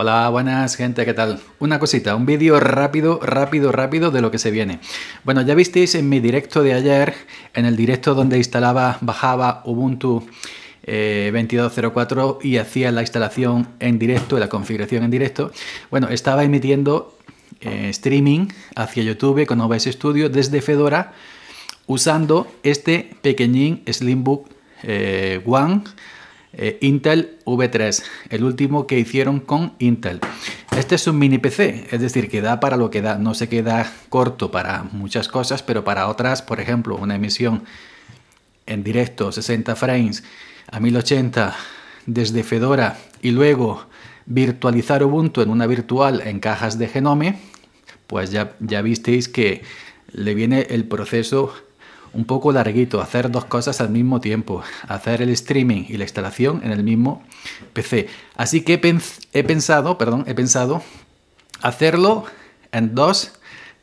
Hola, buenas gente, ¿qué tal? Una cosita, un vídeo rápido, rápido, rápido de lo que se viene. Bueno, ya visteis en mi directo de ayer, en el directo donde instalaba, bajaba Ubuntu 22.04 eh, y hacía la instalación en directo, la configuración en directo. Bueno, estaba emitiendo eh, streaming hacia YouTube con OBS Studio desde Fedora usando este pequeñín Slimbook eh, One eh, Intel V3, el último que hicieron con Intel. Este es un mini PC, es decir, que da para lo que da, no se queda corto para muchas cosas, pero para otras, por ejemplo, una emisión en directo, 60 frames a 1080 desde Fedora y luego virtualizar Ubuntu en una virtual en cajas de Genome, pues ya, ya visteis que le viene el proceso un poco larguito, hacer dos cosas al mismo tiempo, hacer el streaming y la instalación en el mismo PC. Así que he, pensado, perdón, he pensado hacerlo en dos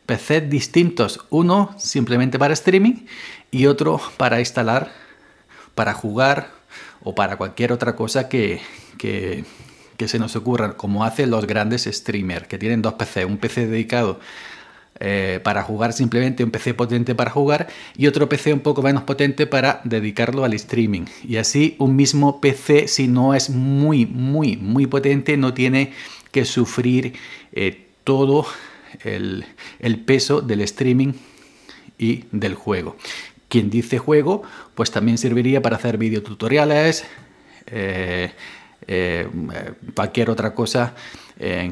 PCs distintos, uno simplemente para streaming y otro para instalar, para jugar o para cualquier otra cosa que, que, que se nos ocurra, como hacen los grandes streamers que tienen dos PC: un PC dedicado eh, para jugar simplemente, un PC potente para jugar y otro PC un poco menos potente para dedicarlo al streaming. Y así un mismo PC, si no es muy, muy, muy potente, no tiene que sufrir eh, todo el, peso del streaming y del juego. Quien dice juego, pues también serviría para hacer videotutoriales, eh, cualquier otra cosa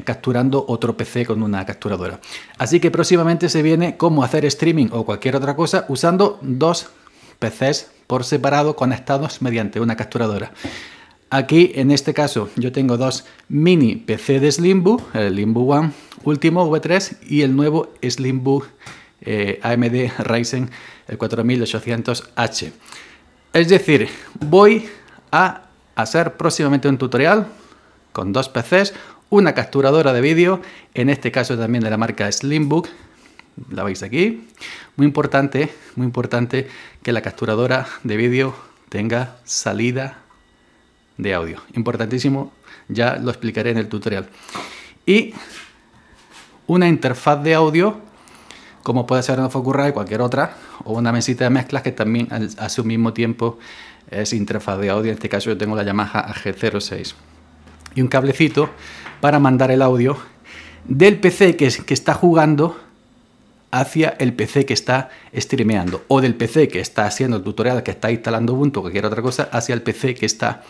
capturando otro PC con una capturadora. Así que próximamente se viene cómo hacer streaming o cualquier otra cosa usando dos PCs por separado conectados mediante una capturadora. Aquí, en este caso, yo tengo dos mini PC de Slimbook, el Slimbook One último V3 y el nuevo Slimbook eh, AMD Ryzen el 4800H. Es decir, voy a hacer próximamente un tutorial con dos PCs, una capturadora de vídeo, en este caso también de la marca Slimbook, la veis aquí. Muy importante, muy importante que la capturadora de vídeo tenga salida de audio. Importantísimo, ya lo explicaré en el tutorial. Y una interfaz de audio, como puede ser una Focusrite, cualquier otra, o una mesita de mezclas que también hace un mismo tiempo es interfaz de audio. En este caso yo tengo la Yamaha AG06 y un cablecito para mandar el audio del PC que, que está jugando hacia el PC que está streameando o del PC que está haciendo el tutorial, que está instalando Ubuntu, que cualquier otra cosa, hacia el PC que está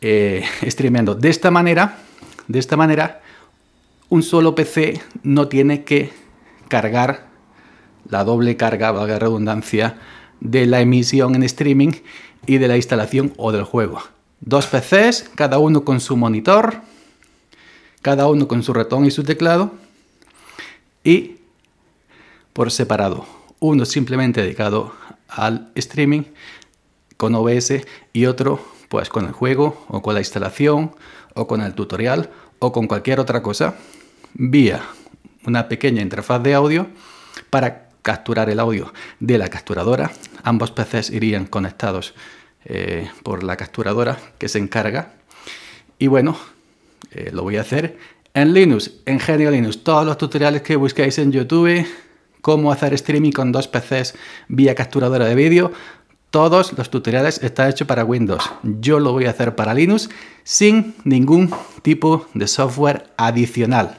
eh, streameando. De esta manera, de esta manera, un solo PC no tiene que cargar la doble carga, valga redundancia, de la emisión en streaming y de la instalación o del juego. Dos PCs, cada uno con su monitor, cada uno con su ratón y su teclado, y por separado. Uno simplemente dedicado al streaming con OBS y otro pues con el juego o con la instalación o con el tutorial o con cualquier otra cosa vía una pequeña interfaz de audio para capturar el audio de la capturadora. Ambos PCs irían conectados eh, por la capturadora que se encarga. Y bueno, eh, lo voy a hacer en Linux, en Genio Linux. Todos los tutoriales que busquéis en YouTube, cómo hacer streaming con dos PCs vía capturadora de vídeo, todos los tutoriales están hechos para Windows. Yo lo voy a hacer para Linux sin ningún tipo de software adicional.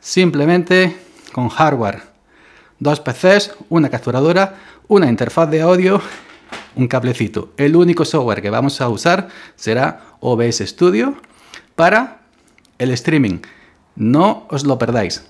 Simplemente con hardware. Dos PCs, una capturadora, una interfaz de audio un cablecito. El único software que vamos a usar será OBS Studio para el streaming. No os lo perdáis.